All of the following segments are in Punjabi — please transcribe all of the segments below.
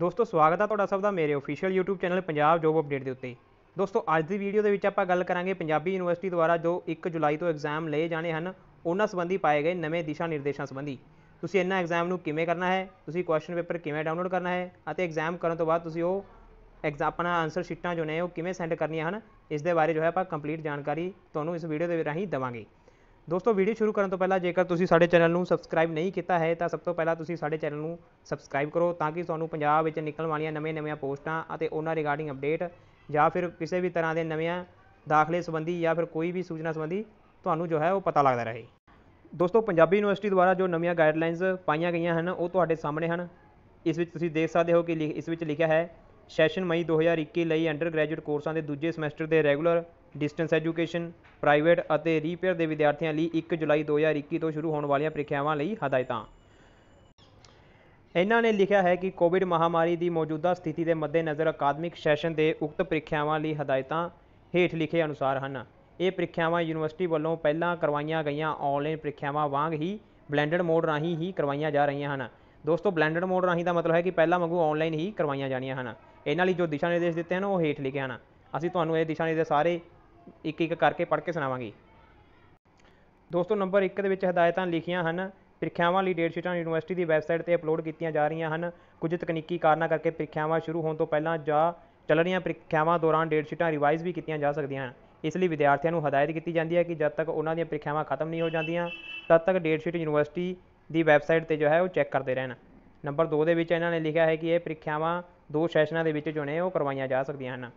ਦੋਸਤੋ ਸਵਾਗਤ ਹੈ ਤੁਹਾਡਾ ਸਭ ਦਾ ਮੇਰੇ official YouTube channel Punjab job update ਦੇ ਉੱਤੇ ਦੋਸਤੋ ਅੱਜ ਦੀ ਵੀਡੀਓ ਦੇ ਵਿੱਚ ਆਪਾਂ ਗੱਲ ਕਰਾਂਗੇ ਪੰਜਾਬੀ ਯੂਨੀਵਰਸਿਟੀ ਦੁਆਰਾ ਜੋ 1 ਜੁਲਾਈ ਤੋਂ ਐਗਜ਼ਾਮ ਲਏ ਜਾਣੇ ਹਨ ਉਹਨਾਂ ਸੰਬੰਧੀ ਪਾਏ ਗਏ ਨਵੇਂ ਦਿਸ਼ਾ ਨਿਰਦੇਸ਼ਾਂ ਸੰਬੰਧੀ ਤੁਸੀਂ ਇਹਨਾਂ ਐਗਜ਼ਾਮ ਨੂੰ ਕਿਵੇਂ ਕਰਨਾ ਹੈ ਤੁਸੀਂ ਕੁਐਸਚਨ ਪੇਪਰ ਕਿਵੇਂ ਡਾਊਨਲੋਡ ਕਰਨਾ ਹੈ ਅਤੇ ਐਗਜ਼ਾਮ ਕਰਨ ਤੋਂ ਬਾਅਦ ਤੁਸੀਂ ਉਹ ਐਗਜ਼ਾਮ ਆਪਣਾ ਆਨਸਰ ਸ਼ੀਟਾਂ ਜੋ ਨੇ ਉਹ ਕਿਵੇਂ ਸੈਂਡ ਕਰਨੀਆਂ ਹਨ ਇਸ ਦੇ ਬਾਰੇ ਜੋ ਹੈ ਆਪਾਂ ਕੰਪਲੀਟ ਜਾਣਕਾਰੀ ਤੁਹਾਨੂੰ ਇਸ ਵੀਡੀਓ ਦੇ ਰਾਹੀਂ ਦਵਾਂਗੇ ਦੋਸਤੋ ਵੀਡੀਓ ਸ਼ੁਰੂ ਕਰਨ ਤੋਂ ਪਹਿਲਾਂ ਜੇਕਰ ਤੁਸੀਂ ਸਾਡੇ ਚੈਨਲ ਨੂੰ ਸਬਸਕ੍ਰਾਈਬ ਨਹੀਂ ਕੀਤਾ ਹੈ ਤਾਂ ਸਭ ਤੋਂ ਪਹਿਲਾਂ ਤੁਸੀਂ ਸਾਡੇ ਚੈਨਲ ਨੂੰ ਸਬਸਕ੍ਰਾਈਬ ਕਰੋ ਤਾਂ ਕਿ ਤੁਹਾਨੂੰ ਪੰਜਾਬ ਵਿੱਚ ਨਿਕਲਣ ਵਾਲੀਆਂ ਨਵੇਂ ਨਵੇਂ ਪੋਸਟਾਂ ਅਤੇ ਉਹਨਾਂ ਰਿਗਾਰਡਿੰਗ ਅਪਡੇਟ ਜਾਂ ਫਿਰ ਕਿਸੇ ਵੀ ਤਰ੍ਹਾਂ ਦੇ ਨਵੇਂ ਦਾਖਲੇ ਸੰਬੰਧੀ ਜਾਂ ਫਿਰ ਕੋਈ ਵੀ ਸੂਚਨਾ ਸੰਬੰਧੀ ਤੁਹਾਨੂੰ ਜੋ ਹੈ ਉਹ ਪਤਾ ਲੱਗਦਾ ਰਹੇ ਦੋਸਤੋ ਪੰਜਾਬੀ ਯੂਨੀਵਰਸਿਟੀ ਦੁਆਰਾ ਜੋ ਨਵੀਆਂ ਗਾਈਡਲਾਈਨਸ ਪਾਈਆਂ ਗਈਆਂ ਹਨ ਉਹ ਤੁਹਾਡੇ ਸਾਹਮਣੇ ਹਨ ਇਸ ਵਿੱਚ ਤੁਸੀਂ ਦੇਖ ਸਕਦੇ ਹੋ ਕਿ ਇਸ ਵਿੱਚ ਲਿਖਿਆ ਹੈ ਸੈਸ਼ਨ ਮਈ 2021 ਲਈ ਅੰਡਰ ਗ੍ਰੈਜੂਏਟ ਕੋਰਸਾਂ ਦੇ ਦੂਜੇ ਸਮੈਸਟਰ ਦੇ ਰੈਗੂਲਰ ਡਿਸਟੈਂਸ ਐਜੂਕੇਸ਼ਨ ਪ੍ਰਾਈਵੇਟ ਅਤੇ ਰੀਪੇਅਰ ਦੇ ਵਿਦਿਆਰਥੀਆਂ ਲਈ 1 ਜੁਲਾਈ 2021 ਤੋਂ ਸ਼ੁਰੂ ਹੋਣ ਵਾਲੀਆਂ ਪ੍ਰੀਖਿਆਵਾਂ ਲਈ ਹਦਾਇਤਾਂ ਇਹਨਾਂ ਨੇ ਲਿਖਿਆ ਹੈ ਕਿ ਕੋਵਿਡ ਮਹਾਮਾਰੀ ਦੀ ਮੌਜੂਦਾ ਸਥਿਤੀ ਦੇ ਮੱਦੇਨਜ਼ਰ ਅਕਾਦਮਿਕ ਸੈਸ਼ਨ ਦੇ ਉਕਤ ਪ੍ਰੀਖਿਆਵਾਂ ਲਈ ਹਦਾਇਤਾਂ ਹੇਠ ਲਿਖੇ ਅਨੁਸਾਰ ਹਨ ਇਹ ਪ੍ਰੀਖਿਆਵਾਂ ਯੂਨੀਵਰਸਿਟੀ ਵੱਲੋਂ ਪਹਿਲਾਂ ਕਰਵਾਈਆਂ ਗਈਆਂ ਆਨਲਾਈਨ ਪ੍ਰੀਖਿਆਵਾਂ ਵਾਂਗ ਹੀ ਬਲੈਂਡਡ ਮੋਡ ਰਾਹੀਂ ਹੀ ਕਰਵਾਈਆਂ ਜਾ ਰਹੀਆਂ ਹਨ ਦੋਸਤੋ ਬਲੈਂਡਡ ਮੋਡ ਰਾਹੀਂ ਦਾ ਮਤਲਬ ਹੈ ਕਿ ਪਹਿਲਾਂ ਵਾਂਗੂ ਆਨਲਾਈਨ ਹੀ ਕਰਵਾਈਆਂ ਜਾਣੀਆਂ ਹਨ ਇਹਨਾਂ ਲਈ ਜੋ ਦਿਸ਼ਾ ਨਿਰਦੇਸ਼ ਦਿੱਤੇ ਹਨ ਉਹ ਹੇਠ ਲਿਖੇ ਹਨ ਅਸੀਂ ਤੁਹਾਨੂੰ ਇਹ ਦਿਸ਼ਾ ਨਿਰਦੇਸ਼ ਸਾਰੇ ਇੱਕ ਇੱਕ ਕਰਕੇ ਪੜ੍ਹ ਕੇ ਸੁਣਾਵਾਂਗੇ ਦੋਸਤੋ ਨੰਬਰ 1 ਦੇ ਵਿੱਚ ਹਦਾਇਤਾਂ ਲਿਖੀਆਂ ਹਨ ਪ੍ਰੀਖਿਆਵਾਂ ਲਈ ਡੇਟ ਸ਼ੀਟਾਂ ਯੂਨੀਵਰਸਿਟੀ ਦੀ ਵੈਬਸਾਈਟ ਤੇ ਅਪਲੋਡ ਕੀਤੀਆਂ ਜਾ ਰਹੀਆਂ ਹਨ ਕੁਝ ਤਕਨੀਕੀ ਕਾਰਨਾਂ ਕਰਕੇ ਪ੍ਰੀਖਿਆਵਾਂ ਸ਼ੁਰੂ ਹੋਣ ਤੋਂ ਪਹਿਲਾਂ ਜਾਂ ਚੱਲ ਰਹੀਆਂ ਪ੍ਰੀਖਿਆਵਾਂ ਦੌਰਾਨ ਡੇਟ ਸ਼ੀਟਾਂ ਰਿਵਾਈਜ਼ ਵੀ ਕੀਤੀਆਂ ਜਾ ਸਕਦੀਆਂ ਹਨ ਇਸ ਲਈ ਵਿਦਿਆਰਥੀਆਂ ਨੂੰ ਹਦਾਇਤ ਕੀਤੀ ਜਾਂਦੀ ਹੈ ਕਿ ਜਦ ਤੱਕ ਉਹਨਾਂ ਦੀਆਂ ਪ੍ਰੀਖਿਆਵਾਂ ਖਤਮ ਨਹੀਂ ਹੋ ਜਾਂਦੀਆਂ ਤਦ ਤੱਕ ਡੇਟ ਸ਼ੀਟ ਯੂਨੀਵਰਸਿਟੀ ਦੀ ਵੈਬਸਾਈਟ ਤੇ ਜੋ ਹੈ ਉਹ ਚੈੱਕ ਕਰਦੇ ਰਹਿਣ ਨੰਬਰ 2 ਦੇ ਵਿੱਚ ਇਹਨਾਂ ਨੇ ਲਿਖਿਆ ਹੈ ਕਿ ਇਹ ਪ੍ਰੀਖਿਆਵਾਂ ਦੋ ਸੈਸ਼ਨਾਂ ਦੇ ਵਿੱਚ ਜੋ ਨੇ ਉਹ ਕਰਵਾਈਆਂ ਜਾ ਸਕਦੀਆਂ ਹਨ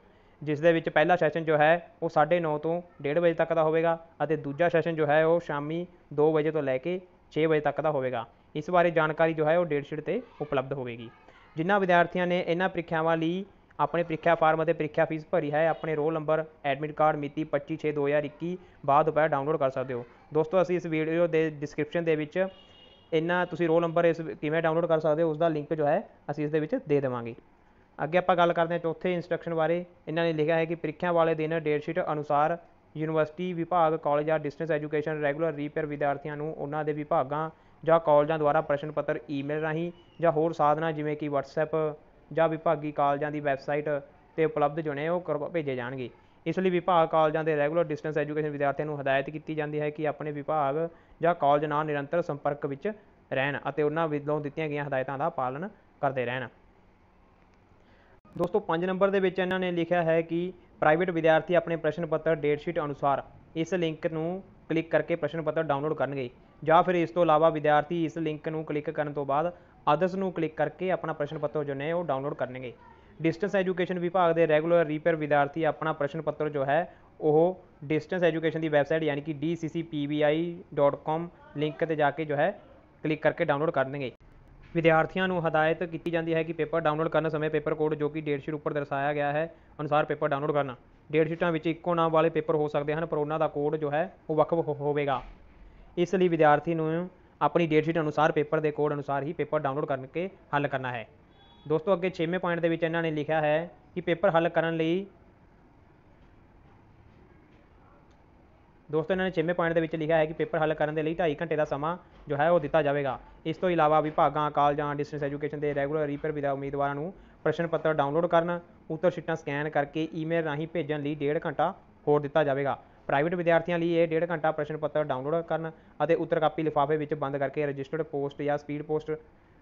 ਜਿਸ ਦੇ ਵਿੱਚ ਪਹਿਲਾ ਸੈਸ਼ਨ ਜੋ ਹੈ ਉਹ 9:30 ਤੋਂ 1:30 ਵਜੇ ਤੱਕ ਦਾ ਹੋਵੇਗਾ ਅਤੇ ਦੂਜਾ ਸੈਸ਼ਨ ਜੋ ਹੈ ਉਹ ਸ਼ਾਮੀ 2 ਵਜੇ ਤੋਂ ਲੈ ਕੇ 6 ਵਜੇ ਤੱਕ ਦਾ ਹੋਵੇਗਾ ਇਸ ਬਾਰੇ ਜਾਣਕਾਰੀ ਜੋ ਹੈ ਉਹ ਡੇਟ ਸ਼ੀਟ ਤੇ ਉਪਲਬਧ ਹੋਵੇਗੀ ਜਿਨ੍ਹਾਂ ਵਿਦਿਆਰਥੀਆਂ ਨੇ ਇਹਨਾਂ ਪ੍ਰੀਖਿਆਵਾਂ ਲਈ ਆਪਣੇ ਪ੍ਰੀਖਿਆ ਫਾਰਮ ਅਤੇ ਪ੍ਰੀਖਿਆ ਫੀਸ ਭਰੀ ਹੈ ਆਪਣੇ ਰੋਲ ਨੰਬਰ ਐਡਮਿਟ ਕਾਰਡ ਮਿਤੀ 25/6/2021 ਬਾਅਦ ਦੁਪਹਿਰ ਡਾਊਨਲੋਡ ਕਰ ਸਕਦੇ ਹੋ ਦੋਸਤੋ ਅਸੀਂ ਇਸ ਵੀਡੀਓ ਦੇ ਡਿਸਕ੍ਰਿਪਸ਼ਨ ਦੇ ਵਿੱਚ ਇਹਨਾਂ ਤੁਸੀਂ ਰੋਲ ਨੰਬਰ ਇਸ ਕਿਵੇਂ ਡਾਊਨਲੋਡ ਕਰ ਸਕਦੇ ਹੋ ਉਸ ਦਾ ਲਿੰਕ ਜੋ ਹੈ ਅਸੀਂ ਇਸ ਦੇ ਵਿੱਚ ਦੇ ਦੇਵਾਂਗੇ ਅੱਗੇ ਆਪਾਂ ਗੱਲ ਕਰਦੇ ਹਾਂ ਚੌਥੇ ਇਨਸਟਰਕਸ਼ਨ ਬਾਰੇ ਇਹਨਾਂ ਨੇ ਲਿਖਿਆ ਹੈ ਕਿ ਪ੍ਰੀਖਿਆ ਵਾਲੇ ਦਿਨ ਡੇਟ ਸ਼ੀਟ ਅਨੁਸਾਰ ਯੂਨੀਵਰਸਿਟੀ ਵਿਭਾਗ ਕਾਲਜ ਜਾਂ ਡਿਸਟੈਂਸ ਐਜੂਕੇਸ਼ਨ ਰੈਗੂਲਰ ਰੀਪੇਅਰ ਵਿਦਿਆਰਥੀਆਂ ਨੂੰ ਉਹਨਾਂ ਦੇ ਵਿਭਾਗਾਂ ਜਾਂ ਕਾਲਜਾਂ ਦੁਆਰਾ ਪ੍ਰਸ਼ਨ ਪੱਤਰ ਈਮੇਲ ਰਾਹੀਂ ਜਾਂ ਹੋਰ ਸਾਧਨਾਂ ਜਿਵੇਂ ਕਿ WhatsApp ਜਾਂ ਵਿਭਾਗੀ ਕਾਲਜਾਂ ਦੀ ਵੈਬਸਾਈਟ ਤੇ ਉਪਲਬਧ ਜੁਣੇ ਉਹ ਭੇਜੇ ਜਾਣਗੇ ਇਸ ਲਈ ਵਿਭਾਗ ਕਾਲਜਾਂ ਦੇ ਰੈਗੂਲਰ ਡਿਸਟੈਂਸ ਐਜੂਕੇਸ਼ਨ ਵਿਦਿਆਰਥੀਆਂ ਨੂੰ ਹਦਾਇਤ ਕੀਤੀ ਜਾਂਦੀ ਹੈ ਕਿ ਆਪਣੇ ਵਿਭਾਗ ਜਾਂ ਕਾਲਜ ਨਾਲ ਨਿਰੰਤਰ ਸੰਪਰਕ ਵਿੱਚ ਰਹਿਣ ਅਤੇ ਉਹਨਾਂ ਵੱਲੋਂ ਦਿੱਤੀਆਂ ਗਈਆਂ ਹਦਾਇਤਾਂ ਦਾ ਪਾਲਣ ਕਰਦੇ ਰਹਿਣ ਦੋਸਤੋ 5 ਨੰਬਰ ਦੇ ਵਿੱਚ ਇਹਨਾਂ ਨੇ ਲਿਖਿਆ ਹੈ ਕਿ ਪ੍ਰਾਈਵੇਟ ਵਿਦਿਆਰਥੀ ਆਪਣੇ ਪ੍ਰਸ਼ਨ ਪੱਤਰ ਡੇਟ ਸ਼ੀਟ ਅਨੁਸਾਰ ਇਸ ਲਿੰਕ ਨੂੰ ਕਲਿੱਕ ਕਰਕੇ ਪ੍ਰਸ਼ਨ ਪੱਤਰ ਡਾਊਨਲੋਡ ਕਰਨਗੇ ਜਾਂ ਫਿਰ ਇਸ ਤੋਂ ਇਲਾਵਾ ਵਿਦਿਆਰਥੀ ਇਸ ਲਿੰਕ ਨੂੰ ਕਲਿੱਕ ਕਰਨ ਤੋਂ ਬਾਅਦ ਅਦਰਸ ਨੂੰ ਕਲਿੱਕ ਕਰਕੇ ਆਪਣਾ ਪ੍ਰਸ਼ਨ ਪੱਤਰ ਜੋ ਨੇ ਉਹ ਡਾਊਨਲੋਡ ਕਰਨਗੇ ਡਿਸਟੈਂਸ ਐਜੂਕੇਸ਼ਨ ਵਿਭਾਗ ਦੇ ਰੈਗੂਲਰ ਰੀਪੇਅਰ ਵਿਦਿਆਰਥੀ ਆਪਣਾ ਪ੍ਰਸ਼ਨ ਪੱਤਰ ਜੋ ਹੈ ਉਹ ਡਿਸਟੈਂਸ ਐਜੂਕੇਸ਼ਨ ਦੀ ਵੈਬਸਾਈਟ ਯਾਨੀ ਕਿ dccpbi.com ਲਿੰਕ ਤੇ ਜਾ ਕੇ ਜੋ ਹੈ ਕਲਿੱਕ ਕਰਕੇ ਡਾਊਨਲੋਡ ਕਰ ਦੇਣਗੇ ਵਿਦਿਆਰਥੀਆਂ ਨੂੰ ਹਦਾਇਤ ਕੀਤੀ ਜਾਂਦੀ ਹੈ ਕਿ ਪੇਪਰ ਡਾਊਨਲੋਡ ਕਰਨ ਸਮੇਂ ਪੇਪਰ ਕੋਡ ਜੋ ਕਿ ਡੇਟਸ਼ੀਟ ਉੱਪਰ ਦਰਸਾਇਆ ਗਿਆ ਹੈ ਅਨੁਸਾਰ ਪੇਪਰ ਡਾਊਨਲੋਡ ਕਰਨਾ ਡੇਟਸ਼ੀਟਾਂ ਵਿੱਚ ਇੱਕੋ ਨਾਮ ਵਾਲੇ ਪੇਪਰ ਹੋ ਸਕਦੇ ਹਨ ਪਰ ਉਹਨਾਂ ਦਾ ਕੋਡ ਜੋ ਹੈ ਉਹ ਵੱਖ ਹੋਵੇਗਾ ਇਸ ਲਈ ਵਿਦਿਆਰਥੀ ਨੂੰ ਆਪਣੀ ਡੇਟਸ਼ੀਟ ਅਨੁਸਾਰ ਪੇਪਰ ਦੇ ਕੋਡ ਅਨੁਸਾਰ ਹੀ ਪੇਪਰ ਡਾਊਨਲੋਡ ਕਰਕੇ ਹੱਲ ਕਰਨਾ ਹੈ ਦੋਸਤੋ ਅੱਗੇ 6ਵੇਂ ਪੁਆਇੰਟ ਦੇ ਵਿੱਚ ਇਹਨਾਂ ਨੇ ਲਿਖਿਆ ਹੈ ਕਿ ਪੇਪਰ ਹੱਲ ਕਰਨ ਲਈ ਦੋਸਤੋ ਇਹਨਾਂ ਨੇ 6ਵੇਂ ਪੁਆਇੰਟ ਦੇ ਵਿੱਚ ਲਿਖਿਆ ਹੈ ਕਿ ਪੇਪਰ ਹੱਲ ਕਰਨ ਦੇ ਲਈ 2.5 ਘੰਟੇ ਦਾ ਸਮਾਂ ਜੋ ਹੈ ਉਹ ਦਿੱਤਾ ਜਾਵੇਗਾ ਇਸ ਤੋਂ ਇਲਾਵਾ ਵਿਭਾਗਾਂ ਕਾਲਜਾਂ ਡਿਸਟੈਂਸ ਐਜੂਕੇਸ਼ਨ ਦੇ ਰੈਗੂਲਰ ਰੀਪਰ ਦਾ ਉਮੀਦਵਾਰਾਂ ਨੂੰ ਪ੍ਰਸ਼ਨ ਪੱਤਰ ਡਾਊਨਲੋਡ ਕਰਨ ਉੱਤਰ ਸ਼ੀਟਾਂ ਸਕੈਨ ਕਰਕੇ ਈਮੇਲ ਰਾਹੀਂ ਭੇਜਣ ਲਈ 1.5 ਘੰਟਾ ਹੋਰ ਦਿੱਤਾ ਜਾਵੇਗਾ ਪ੍ਰਾਈਵੇਟ ਵਿਦਿਆਰਥੀਆਂ ਲਈ ਇਹ 1.5 ਘੰਟਾ ਪ੍ਰਸ਼ਨ ਪੱਤਰ ਡਾਊਨਲੋਡ ਕਰਨ ਅਤੇ ਉੱਤਰ ਕਾਪੀ ਲਿਫਾਫੇ ਵਿੱਚ ਬੰਦ ਕਰਕੇ ਰਜਿਸਟਰਡ ਪੋਸਟ ਜਾਂ ਸਪੀਡ ਪੋਸਟ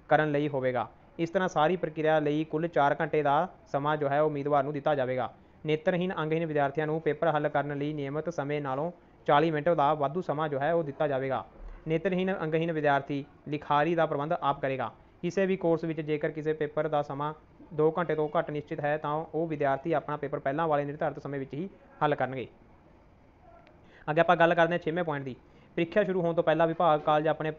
ਕਰਨ ਲਈ ਹੋਵੇਗਾ ਇਸ ਤਰ੍ਹਾਂ ਸਾਰੀ ਪ੍ਰਕਿਰਿਆ ਲਈ ਕੁੱਲ 4 ਘੰਟੇ ਦਾ ਸਮਾਂ ਜੋ ਹੈ ਉਮੀਦਵਾਰ ਨੂੰ ਦਿੱਤਾ ਜਾਵੇਗਾ ਨੇਤਰਹੀਨ ਅੰਗਹੀਨ ਵਿਦਿਆਰਥੀਆਂ ਨੂੰ ਪੇਪਰ ਹੱਲ ਕਰਨ ਲਈ ਨਿਯਮਤ ਸਮੇਂ ਨਾਲੋਂ 40 ਮਿੰਟ ਦਾ ਵਾਧੂ ਸਮਾਂ ਜੋ ਹੈ ਉਹ ਦਿੱਤਾ ਜਾਵੇਗਾ ਨੇਤਰਹੀਨ ਅੰਗਹੀਨ ਵਿਦਿਆਰਥੀ ਲਿਖਾਰੀ ਦਾ ਪ੍ਰਬੰਧ ਆਪ ਕਰੇਗਾ ਕਿਸੇ ਵੀ ਕੋਰਸ ਵਿੱਚ ਜੇਕਰ ਕਿਸੇ ਪੇਪਰ ਦਾ ਸਮਾਂ 2 ਘੰਟੇ ਤੋਂ ਘੱਟ ਨਿਸ਼ਚਿਤ ਹੈ ਤਾਂ ਉਹ ਵਿਦਿਆਰਥੀ ਆਪਣਾ ਪੇਪਰ ਪਹਿਲਾਂ ਵਾਲੇ ਨਿਰਧਾਰਿਤ ਸਮੇਂ ਵਿੱਚ ਹੀ ਹੱਲ ਕਰਨਗੇ ਅੱਗੇ ਆਪਾਂ ਗੱਲ ਕਰਦੇ ਹਾਂ 6ਵੇਂ ਪੁਆਇੰਟ ਦੀ ਪ੍ਰੀਖਿਆ ਸ਼ੁਰੂ ਹੋਣ ਤੋਂ ਪਹਿਲਾਂ ਵਿਭਾਗ ਕਾਲਜ ਆਪਣੇ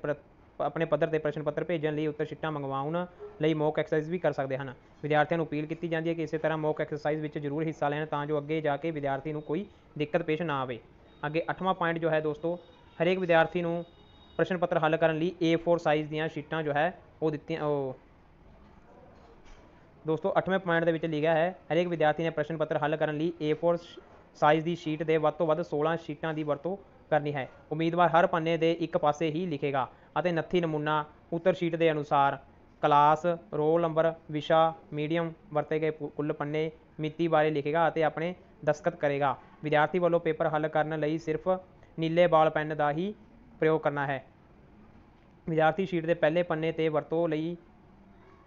ਆਪਣੇ ਪੱਧਰ ਤੇ ਪ੍ਰਸ਼ਨ ਪੱਤਰ ਭੇਜਣ ਲਈ ਉੱਤਰ ਸ਼ੀਟਾਂ ਮੰਗਵਾਉਣ ਲਈ ਮੌਕ ਐਕਸਰਸਾਈਜ਼ ਵੀ ਕਰ ਸਕਦੇ ਹਨ ਵਿਦਿਆਰਥੀਆਂ ਨੂੰ ਅਪੀਲ ਕੀਤੀ ਜਾਂਦੀ ਹੈ ਕਿ ਇਸੇ ਤਰ੍ਹਾਂ ਮੌਕ ਐਕਸਰਸਾਈਜ਼ ਵਿੱਚ ਜ਼ਰੂਰ ਹਿੱਸਾ ਲੈਣ ਤਾਂ ਜੋ ਅੱਗੇ ਜਾ ਕੇ ਵਿਦਿਆਰਥੀ ਨੂੰ ਕੋਈ ਦਿੱਕਤ ਪੇਸ਼ ਨਾ ਆਵੇ ਅੱਗੇ 8ਵਾਂ ਪੁਆਇੰਟ ਜੋ ਹੈ ਦੋਸਤੋ ਹਰੇਕ ਵਿਦਿਆਰਥੀ ਨੂੰ ਪ੍ਰਸ਼ਨ ਪੱਤਰ ਹੱਲ ਕਰਨ ਲਈ A4 ਸਾਈਜ਼ ਦੀਆਂ ਸ਼ੀਟਾਂ ਜੋ ਹੈ ਉਹ ਦਿੱਤੀਆਂ ਉਹ ਦੋਸਤੋ 8ਵੇਂ ਪੁਆਇੰਟ ਦੇ ਵਿੱਚ ਲਿਖਿਆ ਹੈ ਹਰੇਕ ਵਿਦਿਆਰਥੀ ਨੇ ਪ੍ਰਸ਼ਨ ਪੱਤਰ ਹੱਲ ਕਰਨ ਲਈ A4 ਸਾਈਜ਼ ਦੀ ਸ਼ੀਟ ਦੇ ਵੱਧ ਤੋਂ ਵੱਧ 16 ਸ਼ੀਟਾਂ ਦੀ ਵਰਤੋਂ ਕਰਨੀ ਹੈ ਉਮੀਦਵਾਰ ਹਰ ਪੰਨੇ ਦੇ ਇੱਕ ਪਾਸੇ ਹੀ ਲਿਖੇਗਾ ਅਤੇ ਨੱਥੀ ਨਮੂਨਾ ਉੱਤਰ ਸ਼ੀਟ ਦੇ ਅਨੁਸਾਰ ਕਲਾਸ ਰੋਲ ਨੰਬਰ ਵਿਸ਼ਾ ਮੀਡੀਅਮ ਵਰਤੇ ਗਏ ਕੁੱਲ ਪੰਨੇ ਮਿਤੀ ਬਾਰੇ ਲਿਖੇਗਾ ਅਤੇ ਆਪਣੇ ਦਸਤਖਤ ਕਰੇਗਾ ਵਿਦਿਆਰਥੀ ਵੱਲੋਂ ਪੇਪਰ ਹੱਲ ਕਰਨ ਲਈ ਸਿਰਫ ਨੀਲੇ ਬਾਲ ਪੈਨ ਦਾ ਹੀ ਪ੍ਰਯੋਗ ਕਰਨਾ ਹੈ ਵਿਦਿਆਰਥੀ ਸ਼ੀਟ ਦੇ ਪਹਿਲੇ ਪੰਨੇ ਤੇ ਵਰਤੋਂ ਲਈ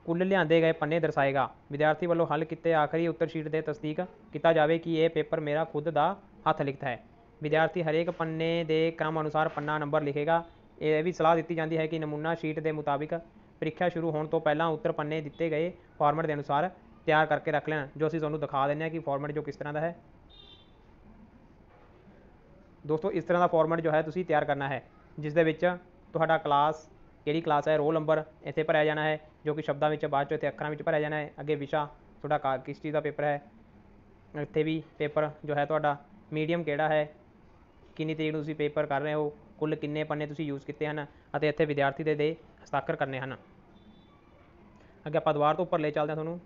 ਕੁੱਲ ਲਿਆਂਦੇ ਗਏ ਪੰਨੇ ਦਰਸਾਏਗਾ ਵਿਦਿਆਰਥੀ ਵੱਲੋਂ ਹੱਲ ਕੀਤੇ ਆਖਰੀ ਉੱਤਰ ਸ਼ੀਟ ਦੇ ਤਸਦੀਕ ਕੀਤਾ ਜਾਵੇ ਕਿ ਇਹ ਪੇਪਰ ਮੇਰਾ ਖੁਦ ਦਾ ਹੱਥ ਲਿਖਤ ਹੈ ਵਿਦਿਆਰਥੀ ਹਰੇਕ ਪੰਨੇ ਦੇ ਕ੍ਰਮ ਅਨੁਸਾਰ ਪੰਨਾ ਨੰਬਰ ਲਿਖੇਗਾ ਇਹ ਵੀ ਸਲਾਹ ਦਿੱਤੀ ਜਾਂਦੀ ਹੈ ਕਿ ਨਮੂਨਾ ਸ਼ੀਟ ਦੇ ਮੁਤਾਬਿਕ ਪ੍ਰੀਖਿਆ ਸ਼ੁਰੂ ਹੋਣ ਤੋਂ ਪਹਿਲਾਂ ਉੱਤਰ ਪੰਨੇ ਦਿੱਤੇ ਗਏ ਫਾਰਮੈਟ ਦੇ ਅਨੁਸਾਰ ਤਿਆਰ ਕਰਕੇ ਰੱਖ ਲੈਣਾ ਜੋ ਅਸੀਂ ਤੁਹਾਨੂੰ ਦਿਖਾ ਦਿੰਨੇ ਆ ਕਿ ਫਾਰਮੈਟ ਜੋ ਕਿਸ ਤਰ੍ਹਾਂ ਦਾ ਹੈ ਦੋਸਤੋ ਇਸ ਤਰ੍ਹਾਂ ਦਾ ਫਾਰਮੈਟ ਜੋ ਹੈ ਤੁਸੀਂ ਤਿਆਰ ਕਰਨਾ ਹੈ ਜਿਸ ਦੇ ਵਿੱਚ ਤੁਹਾਡਾ ਕਲਾਸ ਕਿਹੜੀ ਕਲਾਸ ਹੈ ਰੋਲ ਨੰਬਰ ਇੱਥੇ ਭਰਿਆ ਜਾਣਾ ਹੈ ਜੋ ਕਿ ਸ਼ਬਦਾਂ ਵਿੱਚ ਬਾਅਦ ਚੋਂ ਇੱਥੇ ਅੱਖਰਾਂ ਵਿੱਚ ਭਰਿਆ ਜਾਣਾ ਹੈ ਅੱਗੇ ਵਿਸ਼ਾ ਤੁਹਾਡਾ ਕਾ ਕਿਸ ਚੀਜ਼ ਦਾ ਪੇਪਰ ਹੈ ਇੱਥੇ ਵੀ ਪੇਪਰ ਜੋ ਹੈ ਤੁਹਾਡਾ ਮੀਡੀਅਮ ਕਿਹੜਾ ਹੈ ਕਿੰਨੀ ਤਰੀਕ ਨੂੰ ਤੁਸੀਂ ਪੇਪਰ ਕਰ ਰਹੇ ਹੋ ਕੁੱਲ ਕਿੰਨੇ ਪੰਨੇ ਤੁਸੀਂ ਯੂਜ਼ ਕੀਤੇ ਹਨ ਅਤੇ ਇੱਥੇ ਵਿਦਿਆਰਥੀ ਦੇ ਦੇ ਹਸਤਾਖਰ ਕਰਨੇ ਹਨ ਅੱਗੇ ਆਪਾਂ ਦੁਬਾਰ ਤੋਂ ਉੱਪਰ ਲੈ ਚੱਲਦੇ ਹਾਂ ਤੁਹਾਨੂੰ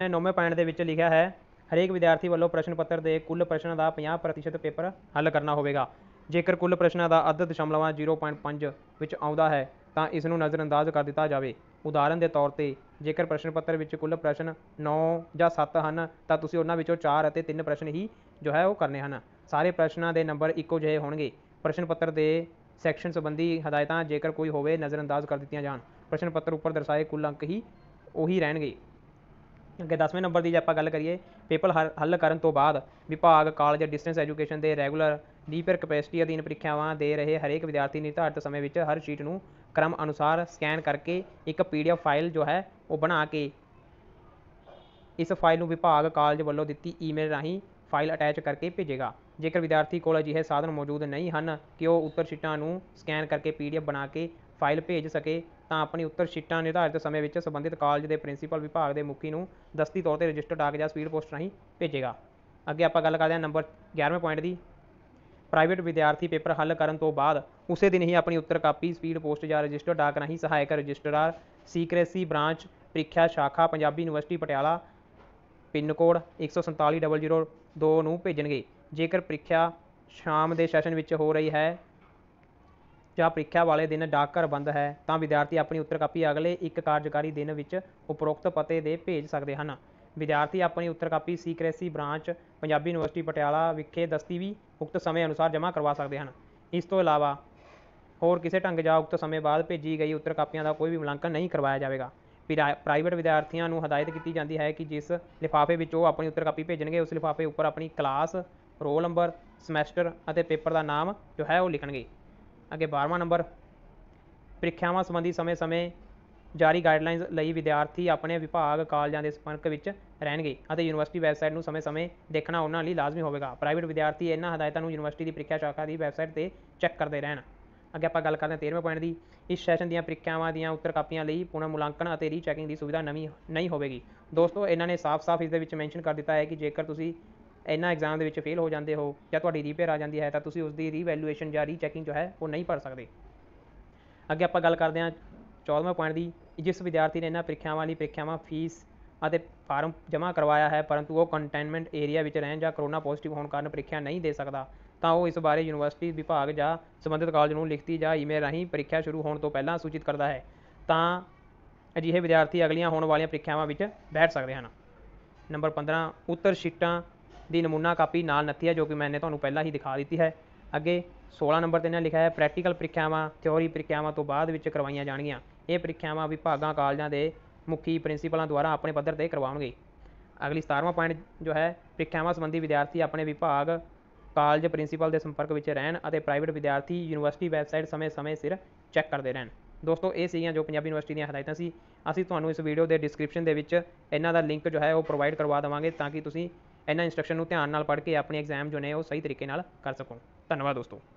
ਨੇ ਨੌਵੇਂ ਪੁਆਇੰਟ ਦੇ ਵਿੱਚ ਲਿਖਿਆ ਹੈ ਹਰੇਕ ਵਿਦਿਆਰਥੀ ਵੱਲੋਂ ਪ੍ਰਸ਼ਨ ਪੱਤਰ ਦੇ ਕੁੱਲ ਪ੍ਰਸ਼ਨਾਂ ਦਾ 50% ਪੇਪਰ ਹੱਲ ਕਰਨਾ ਹੋਵੇਗਾ ਜੇਕਰ ਕੁੱਲ ਪ੍ਰਸ਼ਨਾਂ ਦਾ ਅੱਧ ਦਸ਼ਮਲਵਾ 0.5 ਵਿੱਚ ਆਉਂਦਾ ਹੈ ਤਾਂ ਇਸ ਨੂੰ ਨਜ਼ਰਅੰਦਾਜ਼ ਕਰ ਦਿੱਤਾ ਜਾਵੇ ਉਦਾਹਰਨ ਦੇ ਤੌਰ 'ਤੇ ਜੇਕਰ ਪ੍ਰਸ਼ਨ ਪੱਤਰ ਵਿੱਚ ਕੁੱਲ ਪ੍ਰਸ਼ਨ 9 ਜਾਂ ਸੱਤ ਹਨ ਤਾਂ ਤੁਸੀਂ ਉਹਨਾਂ ਵਿੱਚੋਂ ਚਾਰ ਅਤੇ ਤਿੰਨ ਪ੍ਰਸ਼ਨ ਹੀ ਜੋ ਹੈ ਉਹ ਕਰਨੇ ਹਨ ਸਾਰੇ ਪ੍ਰਸ਼ਨਾਂ ਦੇ ਨੰਬਰ ਇੱਕੋ ਜਿਹੇ ਹੋਣਗੇ ਪ੍ਰਸ਼ਨ ਪੱਤਰ ਦੇ ਸੈਕਸ਼ਨ ਸੰਬੰਧੀ ਹਦਾਇਤਾਂ ਜੇਕਰ ਕੋਈ ਹੋਵੇ ਨਜ਼ਰਅੰਦਾਜ਼ ਕਰ ਦਿੱਤੀਆਂ ਜਾਣ ਪ੍ਰਸ਼ਨ ਪੱਤਰ ਉੱਪਰ ਦਰਸਾਏ ਕੁੱਲ ਅੰਕ ਹੀ ਉਹੀ ਰਹਿਣਗੇ ਅੱਗੇ 10ਵੇਂ ਨੰਬਰ ਦੀ ਜੇ ਆਪਾਂ ਗੱਲ ਕਰੀਏ ਪੇਪਰ ਹੱਲ ਕਰਨ ਤੋਂ ਬਾਅਦ ਵਿਭਾਗ ਕਾਲਜ ਡਿਸਟੈਂਸ ਐਜੂਕੇਸ਼ਨ ਦੇ ਰੈਗੂਲਰ ਲੀਪਰ ਕਪੈਸਿਟੀ ਅਧੀਨ ਪ੍ਰੀਖਿਆਵਾਂ ਦੇ ਰਹੇ ਹਰੇਕ ਵਿਦਿਆਰਥੀ ਨਿਰਧਾਰਤ ਸਮੇਂ ਵਿੱਚ ਹਰ ਸ਼ੀਟ ਨੂੰ ਕ੍ਰਮ ਅਨੁਸਾਰ ਸਕੈਨ ਕਰਕੇ ਇੱਕ ਪੀਡੀਐਫ ਫਾਈਲ ਜੋ ਹੈ ਉਹ ਬਣਾ ਕੇ ਇਸ ਫਾਈਲ ਨੂੰ ਵਿਭਾਗ ਕਾਲਜ ਵੱਲੋਂ ਦਿੱਤੀ ਈਮੇਲ ਰਾਹੀਂ ਫਾਈਲ ਅਟੈਚ ਕਰਕੇ ਭੇਜੇਗਾ ਜੇਕਰ ਵਿਦਿਆਰਥੀ ਕੋਲ ਅਜਿਹੇ ਸਾਧਨ ਮੌਜੂਦ ਨਹੀਂ ਹਨ ਕਿ ਉਹ ਉੱਤਰ ਸ਼ੀਟਾਂ ਨੂੰ ਸਕੈਨ ਕਰਕੇ ਪੀਡੀਐਫ ਬਣਾ ਕੇ ਫਾਈਲ ਭੇਜ ਸਕੇ ਤਾਂ ਆਪਣੀ ਉੱਤਰ ਸ਼ੀਟਾਂ ਨਿਰਧਾਰਿਤ ਸਮੇਂ ਵਿੱਚ ਸੰਬੰਧਿਤ ਕਾਲਜ ਦੇ ਪ੍ਰਿੰਸੀਪਲ ਵਿਭਾਗ ਦੇ ਮੁਖੀ ਨੂੰ ਦਸਤੀ ਤੌਰ ਤੇ ਰਜਿਸਟਰ ਡਾਕ ਜਾਂ ਸਪੀਡ ਪੋਸਟ ਰਾਹੀਂ ਭੇਜੇਗਾ ਅੱਗੇ ਆਪਾਂ ਗੱਲ ਕਰਦੇ ਹਾਂ ਨੰਬਰ 11ਵੇਂ ਪੁਆਇੰਟ ਦੀ ਪ੍ਰਾਈਵੇਟ ਵਿਦਿਆਰਥੀ ਪੇਪਰ ਹੱਲ ਕਰਨ ਤੋਂ ਬਾਅਦ ਉਸੇ ਦਿਨ ਹੀ ਆਪਣੀ ਉੱਤਰ ਕਾਪੀ ਸਪੀਡ ਪੋਸਟ ਜਾਂ ਰਜਿਸਟਰ ਡਾਕ ਰਾਹੀਂ ਸਹਾਇਕ ਰਜਿਸਟਰਾਰ ਸੀਕ੍ਰੇਸੀ ਬ੍ਰਾਂਚ ਪ੍ਰੀਖਿਆ ਸ਼ਾਖਾ Punjabi university Patiala pin code 147002 ਨੂੰ ਭੇਜਣਗੇ ਜੇਕਰ ਪ੍ਰੀਖਿਆ ਸ਼ਾਮ ਦੇ ਸੈਸ਼ਨ ਵਿੱਚ ਹੋ ਰਹੀ ਹੈ ਜਾਂ ਪ੍ਰੀਖਿਆ ਵਾਲੇ ਦਿਨ ਘਰ ਬੰਦ ਹੈ ਤਾਂ ਵਿਦਿਆਰਥੀ ਆਪਣੀ ਉੱਤਰ ਕਾਪੀ ਅਗਲੇ ਇੱਕ ਕਾਰਜਕਾਰੀ ਦਿਨ ਵਿੱਚ ਉਪਰੋਕਤ ਪਤੇ ਦੇ ਭੇਜ ਸਕਦੇ ਹਨ ਵਿਦਿਆਰਥੀ ਆਪਣੀ ਉੱਤਰ copy secrecy branch Punjabi university Patiala ਵਿਖੇ ਦਸਤੀ ਵੀ ਉਕਤ ਸਮੇਂ ਅਨੁਸਾਰ ਜਮ੍ਹਾਂ ਕਰਵਾ ਸਕਦੇ ਹਨ ਇਸ ਤੋਂ ਇਲਾਵਾ ਹੋਰ ਕਿਸੇ ਢੰਗ ਜਾਂ ਉਕਤ ਸਮੇਂ ਬਾਅਦ ਭੇਜੀ ਗਈ ਉੱਤਰ ਕਾਪੀਆਂ ਦਾ ਕੋਈ ਵੀ ਮੁਲਾਂਕਣ ਨਹੀਂ ਕਰਵਾਇਆ ਜਾਵੇਗਾ ਪ੍ਰਾਈਵੇਟ ਵਿਦਿਆਰਥੀਆਂ ਨੂੰ ਹਦਾਇਤ ਕੀਤੀ ਜਾਂਦੀ ਹੈ ਕਿ ਜਿਸ ਲਿਫਾਫੇ ਵਿੱਚ ਉਹ ਆਪਣੀ ਉੱਤਰ ਕਾਪੀ ਭੇਜਣਗੇ ਉਸ ਲਿਫਾਫੇ ਉੱਪਰ ਆਪਣੀ ਕਲਾਸ ਰੋਲ ਨੰਬਰ ਸਮੈਸਟਰ ਅਤੇ ਪੇਪਰ ਦਾ ਨਾਮ ਜੋ ਹੈ ਉਹ ਲਿਖਣਗੇ ਅੱਗੇ 12ਵਾਂ ਨੰਬਰ ਪ੍ਰੀਖਿਆਵਾਂ ਸੰਬੰਧੀ ਸਮੇਂ-ਸਮੇਂ ਜਾਰੀ ਗਾਈਡਲਾਈਨਸ ਲਈ ਵਿਦਿਆਰਥੀ ਆਪਣੇ ਵਿਭਾਗ ਕਾਲਜਾਂ ਦੇ ਸੰਪਰਕ ਵਿੱਚ ਰਹਿਣਗੇ ਅਤੇ ਯੂਨੀਵਰਸਿਟੀ ਵੈਬਸਾਈਟ ਨੂੰ ਸਮੇਂ-ਸਮੇਂ ਦੇਖਣਾ ਉਹਨਾਂ ਲਈ ਲਾਜ਼ਮੀ ਹੋਵੇਗਾ ਪ੍ਰਾਈਵੇਟ ਵਿਦਿਆਰਥੀ ਇਹਨਾਂ ਹਦਾਇਤਾਂ ਨੂੰ ਯੂਨੀਵਰਸਿਟੀ ਦੀ ਪ੍ਰੀਖਿਆ ਸ਼ਾਖਾ ਦੀ ਵੈਬਸਾਈਟ ਤੇ ਚੈੱਕ ਕਰਦੇ ਰਹਿਣ ਅੱਗੇ ਆਪਾਂ ਗੱਲ ਕਰਦੇ ਹਾਂ 13ਵੇਂ ਪੁਆਇੰਟ ਦੀ ਇਸ ਸੈਸ਼ਨ ਦੀਆਂ ਪ੍ਰੀਖਿਆਵਾਂ ਦੀਆਂ ਉੱਤਰ ਕਾਪੀਆਂ ਲਈ ਪੁਨਰ ਮੁਲਾਂਕਣ ਅਤੇ ਰੀਚੈਕਿੰਗ ਦੀ ਸੁਵਿਧਾ ਨਵੀਂ ਨਹੀਂ ਹੋਵੇਗੀ ਦੋਸਤੋ ਇਹਨਾਂ ਨੇ ਸਾਫ਼-ਸਾਫ਼ ਇਸ ਦੇ ਵਿੱਚ ਮੈਂਸ਼ਨ ਕਰ ਦਿੱਤਾ ਹੈ ਕਿ ਜੇਕਰ ਤੁਸੀਂ ਇਹਨਾਂ ਐਗਜ਼ਾਮ ਦੇ ਵਿੱਚ ਫੇਲ ਹੋ ਜਾਂਦੇ ਹੋ ਜਾਂ ਤੁਹਾਡੀ ਰੀਪੇਅਰ ਆ ਜਾਂਦੀ ਹੈ ਤਾਂ ਤੁਸੀਂ ਉਸ ਦੀ ਰੀਵੈਲੂਏਸ਼ਨ ਜਾਂ ਰੀਚੈਕਿੰਗ ਜੋ ਹੈ ਉਹ ਨਹੀਂ ਭਰ ਸਕਦੇ ਅੱਗੇ ਆਪਾਂ ਗੱਲ ਕਰਦੇ ਹਾਂ 14ਵੇਂ ਪੁਆਇੰਟ ਦੀ ਜਿਸ ਵਿਦਿਆਰਥੀ ਨੇ ਇਹਨਾਂ ਪ੍ਰੀਖਿਆਵਾਂ ਲਈ ਪ੍ਰੀਖਿਆਵਾਂ ਫੀਸ ਅਤੇ ਫਾਰਮ ਜਮ੍ਹਾਂ ਕਰਵਾਇਆ ਹੈ ਪਰੰਤੂ ਉਹ ਕੰਟੇਨਮੈਂਟ ਏਰੀਆ ਵਿੱਚ ਰਹਿਣ ਜਾਂ ਕਰੋਨਾ ਪੋਜ਼ਿਟਿਵ ਹੋਣ ਕਾਰਨ ਪ੍ਰੀਖਿਆ ਨਹੀਂ ਦੇ ਸਕਦਾ ਤਾਂ ਉਹ ਇਸ ਬਾਰੇ ਯੂਨੀਵਰਸਿਟੀ ਵਿਭਾਗ ਜਾਂ ਸੰਬੰਧਿਤ ਕਾਲਜ ਨੂੰ ਲਿਖਤੀ ਜਾਂ ਈਮੇਲ ਰਾਹੀਂ ਪ੍ਰੀਖਿਆ ਸ਼ੁਰੂ ਹੋਣ ਤੋਂ ਪਹਿਲਾਂ ਸੂਚਿਤ ਕਰਦਾ ਹੈ ਤਾਂ ਅਜਿਹੇ ਵਿਦਿਆਰਥੀ ਅਗਲੀਆਂ ਹੋਣ ਵਾਲੀਆਂ ਪ੍ਰੀਖਿਆਵਾਂ ਵਿੱਚ ਬੈਠ ਸਕਦੇ ਹਨ ਨੰਬਰ 15 ਉੱਤਰ ਸ਼ੀਟਾਂ ਦੀ ਨਮੂਨਾ ਕਾਪੀ ਨਾਲ ਨੱਥੀ ਹੈ ਜੋ ਕਿ ਨੇ ਤੁਹਾਨੂੰ ਪਹਿਲਾਂ ਹੀ ਦਿਖਾ ਦਿੱਤੀ ਹੈ ਅੱਗੇ 16 ਨੰਬਰ ਤੇ ਇਹਨਾਂ ਲਿਖਿਆ ਹੈ ਪ੍ਰੈਕਟੀਕਲ ਪ੍ਰੀਖਿਆਵਾਂ ਥਿਉਰੀ ਪ੍ਰੀਖਿਆਵਾਂ ਤੋਂ ਬਾਅਦ ਵਿੱਚ ਕਰਵਾਈਆਂ ਜਾਣਗੀਆਂ ਇਹ ਪ੍ਰੀਖਿਆਵਾਂ ਵਿਭਾਗਾਂ ਕਾਲਜਾਂ ਦੇ ਮੁਖੀ ਪ੍ਰਿੰਸੀਪਲਾਂ ਦੁਆਰਾ ਆਪਣੇ ਪੱਧਰ ਤੇ ਕਰਵਾਉਣਗੇ ਅਗਲੀ 17ਵਾਂ ਪੁਆਇੰਟ ਜੋ ਹੈ ਪ੍ਰੀਖਿਆਵਾਂ ਸੰਬੰਧੀ ਵਿਦਿਆਰਥੀ ਆਪਣੇ ਵਿਭਾਗ ਕਾਲਜ ਪ੍ਰਿੰਸੀਪਲ ਦੇ ਸੰਪਰਕ ਵਿੱਚ ਰਹਿਣ ਅਤੇ ਪ੍ਰਾਈਵੇਟ ਵਿਦਿਆਰਥੀ ਯੂਨੀਵਰਸਿਟੀ ਵੈਬਸਾਈਟ ਸਮੇਂ-ਸਮੇਂ ਸਿਰ ਚੈੱਕ ਕਰਦੇ ਰਹਿਣ ਦੋਸਤੋ ਇਹ ਸੀਗੀਆਂ ਜੋ ਪੰਜਾਬੀ ਯੂਨੀਵਰਸਿਟੀ ਦੀਆਂ ਹਦਾਇਤਾਂ ਸੀ ਅਸੀਂ ਤੁਹਾਨੂੰ ਇਸ ਵੀਡੀਓ ਦੇ ਡਿਸਕ੍ਰਿਪਸ਼ਨ ਦੇ ਵਿੱਚ ਇਹਨਾਂ ਦਾ ਲਿੰਕ ਜੋ ਹੈ ਉਹ ਪ੍ਰੋਵਾਈਡ ਕਰਵਾ ਦੇਵਾਂਗੇ ਤਾਂ ਕਿ ਤੁਸੀਂ ਇਹਨਾਂ ਇਨਸਟਰਕਸ਼ਨ ਨੂੰ ਧਿਆਨ ਨਾਲ ਪੜ੍ਹ ਕੇ ਆਪਣੇ ਐਗਜ਼ਾਮ ਜੋ ਨੇ ਉਹ ਸਹੀ ਤਰੀਕੇ ਨਾਲ ਕਰ ਸਕੋ ਧੰਨਵਾਦ ਦੋਸਤੋ